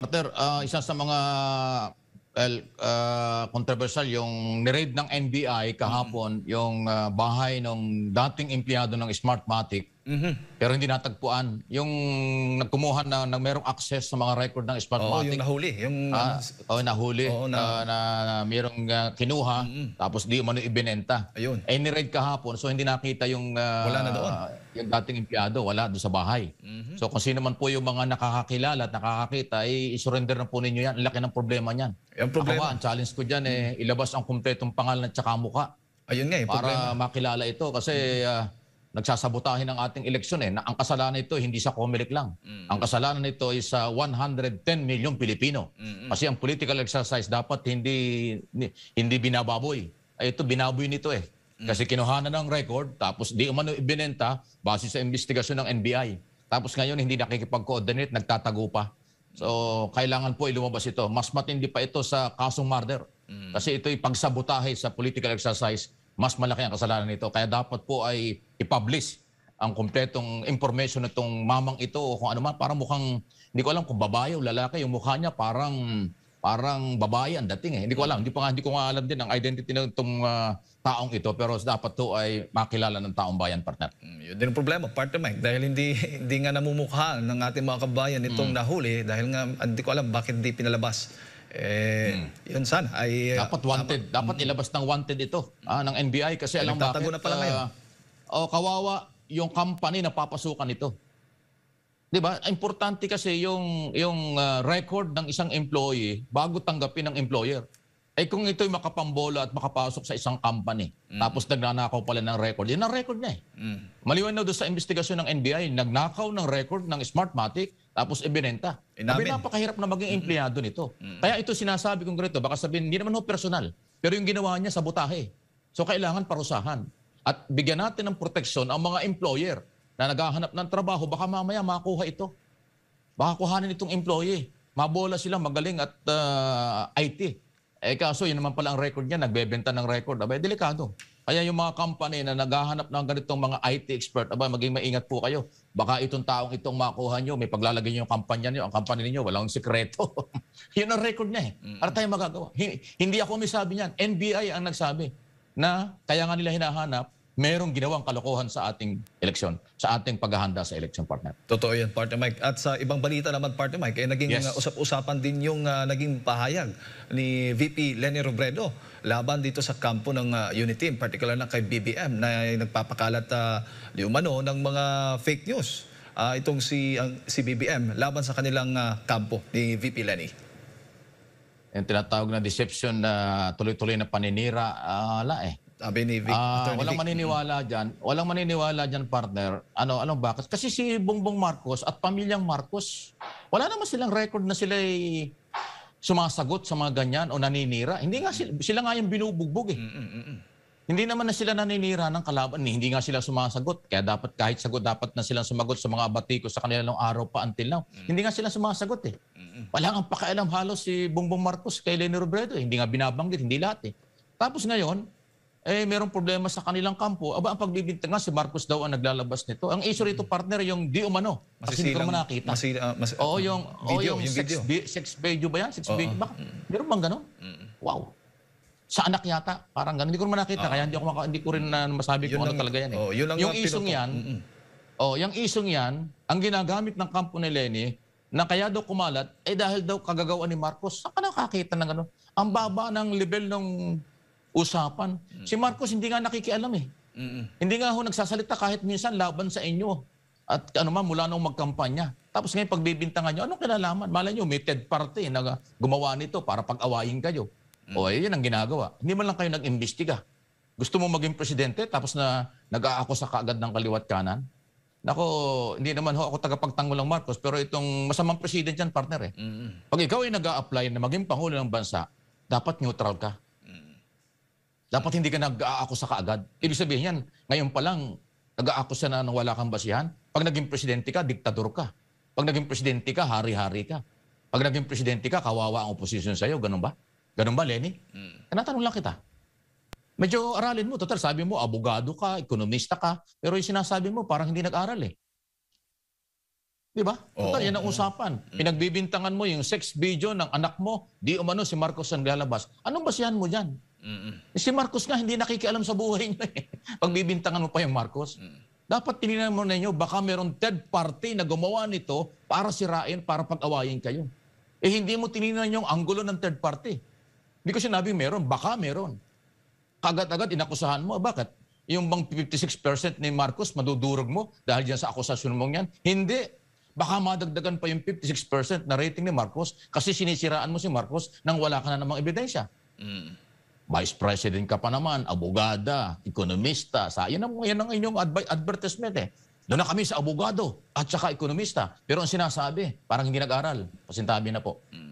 Carter, uh, ah, isa sa mga uh, controversial yung niraid ng NBI kahapon mm. yung uh, bahay ng dating empleyado ng Smartmatic Mm-hmm. Pero hindi natagpuan. Yung nagkumuha na, na merong access sa mga record ng Smartmatic. Oo, yung nahuli. Yung, ah, oh, nahuli. Oo, na, uh, na, na merong uh, kinuha, mm-hmm. tapos di umano ibinenta. Ayun. Eh, niride kahapon, so hindi nakita yung... Uh, Wala na doon. Uh, yung dating empleyado, wala doon sa bahay. Mm-hmm. So kung sino man po yung mga nakakakilala at nakakakita, eh, isurrender na po ninyo yan. Ang laki ng problema niyan. Yung problema. Ako ba, ang challenge ko dyan, eh, ilabas ang kumpletong pangalan at saka mukha. Ayun nga, yung para problema. Para makilala ito. Kasi... Uh, nagsasabotahin ang ating eleksyon eh. Na ang kasalanan nito hindi sa COMELEC lang. Mm-hmm. Ang kasalanan nito ay sa 110 milyong Pilipino. Mm-hmm. Kasi ang political exercise dapat hindi hindi binababoy. Ay, ito binaboy nito eh. Mm-hmm. Kasi kinuhanan ng record tapos di umano ibinenta base sa investigasyon ng NBI. Tapos ngayon hindi nakikipag-coordinate, nagtatago pa. So kailangan po ilumabas ito. Mas matindi pa ito sa kasong murder. Mm-hmm. Kasi ito'y pagsabotahe sa political exercise mas malaki ang kasalanan nito. Kaya dapat po ay i-publish ang kumpletong information nitong mamang ito o kung ano man. Parang mukhang, hindi ko alam kung babae o lalaki, yung mukha niya parang parang babae ang dating eh. Hindi ko alam, hindi, pa, hindi ko nga alam din ang identity ng itong uh, ah, taong ito pero dapat to ay makilala ng taong bayan, partner. Mm, yun din ang problema, partner Mike, dahil hindi, hindi nga namumukha ng ating mga kabayan itong mm. nahuli dahil nga hindi ko alam bakit hindi pinalabas eh, hmm. yun sana ay... Eh, dapat wanted. Dapat, dapat ilabas ng wanted ito ah, ng NBI kasi alam mo bakit... na pala ah, ngayon. oh, kawawa yung company na papasukan ito. 'Di ba? Importante kasi yung yung uh, record ng isang employee bago tanggapin ng employer. Ay eh, kung ito'y makapambola at makapasok sa isang company, mm. tapos nagnanakaw pala ng record, yan ang record niya eh. Mm. Maliwan na doon sa investigasyon ng NBI, nagnakaw ng record ng Smartmatic, tapos ibinenta. Inamin. Eh, Sabi, napakahirap na maging empleyado nito. Mm-hmm. Kaya ito sinasabi kong ganito, baka sabihin, hindi naman ho personal, pero yung ginawa niya, sabotahe. So kailangan parusahan. At bigyan natin ng proteksyon ang mga employer na naghahanap ng trabaho, baka mamaya makuha ito. Baka kuhanin itong employee. Mabola sila, magaling at uh, ah, IT. Eh kaso, yun naman pala ang record niya, nagbebenta ng record. Abay, delikado. Kaya yung mga company na naghahanap ng ganitong mga IT expert, aba, maging maingat po kayo. Baka itong taong itong makuha nyo, may paglalagay nyo yung kampanya nyo, ang company niyo walang sekreto. Yun ang record niya eh. Mm-hmm. Ano tayo magagawa? Hindi ako may sabi niyan. NBI ang nagsabi na kaya nga nila hinahanap merong ginawang kalokohan sa ating eleksyon, sa ating paghahanda sa election partner. Totoo yan, Partner Mike. At sa ibang balita naman, Partner Mike, eh, naging yes. Uh, usap-usapan din yung uh, naging pahayag ni VP Lenny Robredo laban dito sa kampo ng uh, Unity, in particular na kay BBM, na nagpapakalat uh, di umano ng mga fake news. Uh, itong si, ang, si BBM laban sa kanilang uh, kampo ni VP Lenny yung tinatawag na deception na tuloy-tuloy na paninira, uh, ah, ala eh. Sabi ni Vic. Uh, walang maniniwala dyan. Walang maniniwala dyan, partner. Ano, alam ano bakit? Kasi si Bongbong Marcos at pamilyang Marcos, wala naman silang record na sila ay sumasagot sa mga ganyan o naninira. Hindi nga sila, sila nga yung binubugbog eh. Mm-mm-mm. Hindi naman na sila naninira ng kalaban. Hindi nga sila sumasagot. Kaya dapat kahit sagot, dapat na silang sumagot sa mga batikos sa kanilang araw pa until now. Mm. Hindi nga sila sumasagot eh. Wala kang pakialam halos si Bongbong Marcos kay Leni Robredo. Eh. Hindi nga binabanggit, hindi lahat eh. Tapos ngayon, eh merong problema sa kanilang kampo. Aba, ang nga, si Marcos daw ang naglalabas nito. Ang issue rito, partner, yung di umano. Kasi hindi ko naman nakita. Masila, uh, mas, Oo, yung, video, oh, yung, yung sex, video. Bi, sex video ba yan? Sex Oo. video. Baka, mm. meron bang ganun? Mm. Wow. Sa anak yata, parang ganun. Hindi ko naman nakita, uh, kaya hindi, ako maka, hindi ko rin na masabi kung lang, ano talaga yan. Eh. Oh, yun lang yung isong yan, mm-hmm. oh, yung isong yan, ang ginagamit ng kampo ni Lenny, na kaya daw kumalat, eh dahil daw kagagawa ni Marcos. Saan ka nakakita ng ano? Ang baba ng level ng usapan. Mm. Si Marcos hindi nga nakikialam eh. mm Hindi nga ho nagsasalita kahit minsan laban sa inyo. At ano man, mula nung magkampanya. Tapos ngayon pagbibintangan nyo, anong kinalaman? Malay nyo, may third party na gumawa nito para pag-awayin kayo. Mm. O eh, yun ang ginagawa. Hindi man lang kayo nag-imbestiga. Gusto mo maging presidente tapos na nag-aako sa kaagad ng kaliwat kanan? Nako, hindi naman ho ako tagapagtanggol ng Marcos, pero itong masamang president yan, partner eh. Mm. Pag ikaw ay nag a apply na maging pangulo ng bansa, dapat neutral ka. Dapat hindi ka nag-aako sa kaagad. Ibig sabihin yan, ngayon pa lang, nag-aako sa nang wala kang basihan. Pag naging presidente ka, diktador ka. Pag naging presidente ka, hari-hari ka. Pag naging presidente ka, kawawa ang oposisyon sa'yo. Ganun ba? Ganun ba, Lenny? Mm. Tanatanong lang kita. Medyo aralin mo. Total, sabi mo, abogado ka, ekonomista ka, pero yung sinasabi mo, parang hindi nag-aral eh. Di ba? Total, oh, yan ang mm. usapan. Mm. Pinagbibintangan mo yung sex video ng anak mo, di umano si Marcos ang lalabas. Anong basihan mo dyan? Mm-mm. Eh, si Marcos nga hindi nakikialam sa buhay niya eh. Pagbibintangan mo pa yung Marcos. mm Dapat tininan mo ninyo, baka meron third party na gumawa nito para sirain, para pag-awayin kayo. Eh hindi mo tininan yung anggulo ng third party. Hindi ko sinabi meron, baka meron. Kagad-agad inakusahan mo. Ah, bakit? Yung bang 56% ni Marcos madudurog mo dahil dyan sa akusasyon mong yan? Hindi. Baka madagdagan pa yung 56% na rating ni Marcos kasi sinisiraan mo si Marcos nang wala ka na namang ebidensya. Mm. Vice President ka pa naman, abogada, ekonomista. Sa, yan ang, yan ang inyong adv- advertisement eh. Doon na kami sa abogado at saka ekonomista. Pero ang sinasabi, parang hindi nag-aral. Pasintabi na po. Mm.